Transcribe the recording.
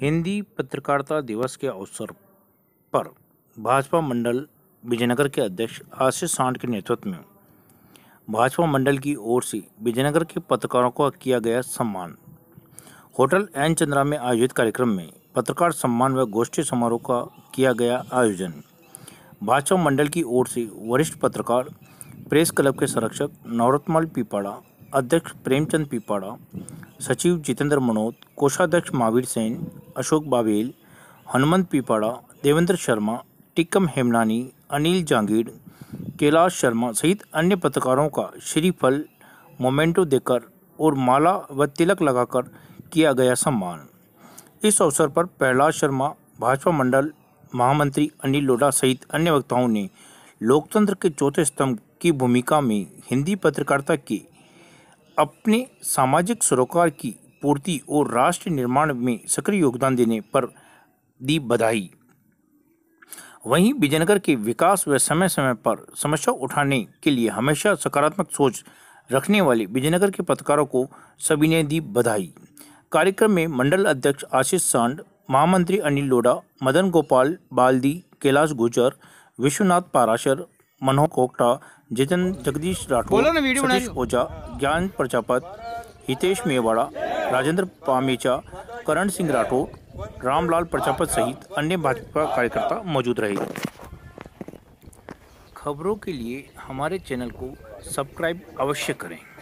हिंदी पत्रकारिता दिवस के अवसर पर भाजपा मंडल विजयनगर के अध्यक्ष आशीष सांड के नेतृत्व में भाजपा मंडल की ओर से विजयनगर के पत्रकारों को किया गया सम्मान होटल एन चंद्रा में आयोजित कार्यक्रम में पत्रकार सम्मान व गोष्ठी समारोह का किया गया आयोजन भाजपा मंडल की ओर से वरिष्ठ पत्रकार प्रेस क्लब के संरक्षक नवरत्नमाल पीपाड़ा अध्यक्ष प्रेमचंद पीपाड़ा सचिव जितेंद्र मनोत कोषाध्यक्ष महावीर सेन अशोक बाबेल हनुमंत पीपाड़ा देवेंद्र शर्मा टिक्कम हेमनानी अनिल जांगीड़ कैलाश शर्मा सहित अन्य पत्रकारों का श्रीफल मोमेंटो देकर और माला व तिलक लगाकर किया गया सम्मान इस अवसर पर प्रहलाद शर्मा भाजपा मंडल महामंत्री अनिल लोढ़ा सहित अन्य वक्ताओं ने लोकतंत्र के चौथे स्तंभ की भूमिका में हिंदी पत्रकारिता की अपने सामाजिक सरोकार की पूर्ति और राष्ट्र निर्माण में सक्रिय योगदान देने पर दी बधाई वहीं विजयनगर के विकास व समय समय पर समस्या उठाने के लिए हमेशा सकारात्मक सोच रखने वाले विजयनगर के पत्रकारों को सभी ने दी बधाई कार्यक्रम में मंडल अध्यक्ष आशीष सांड महामंत्री अनिल लोडा मदन गोपाल बाल्दी कैलाश गुजर विश्वनाथ पाराशर मनोहर कोकटा जितन जगदीश राठौर सतीश ओझा ज्ञान प्रजापत हितेश मेवाड़ा राजेंद्र पामेचा करण सिंह राठौर रामलाल प्रजापत सहित अन्य भाजपा कार्यकर्ता मौजूद रहे खबरों के लिए हमारे चैनल को सब्सक्राइब अवश्य करें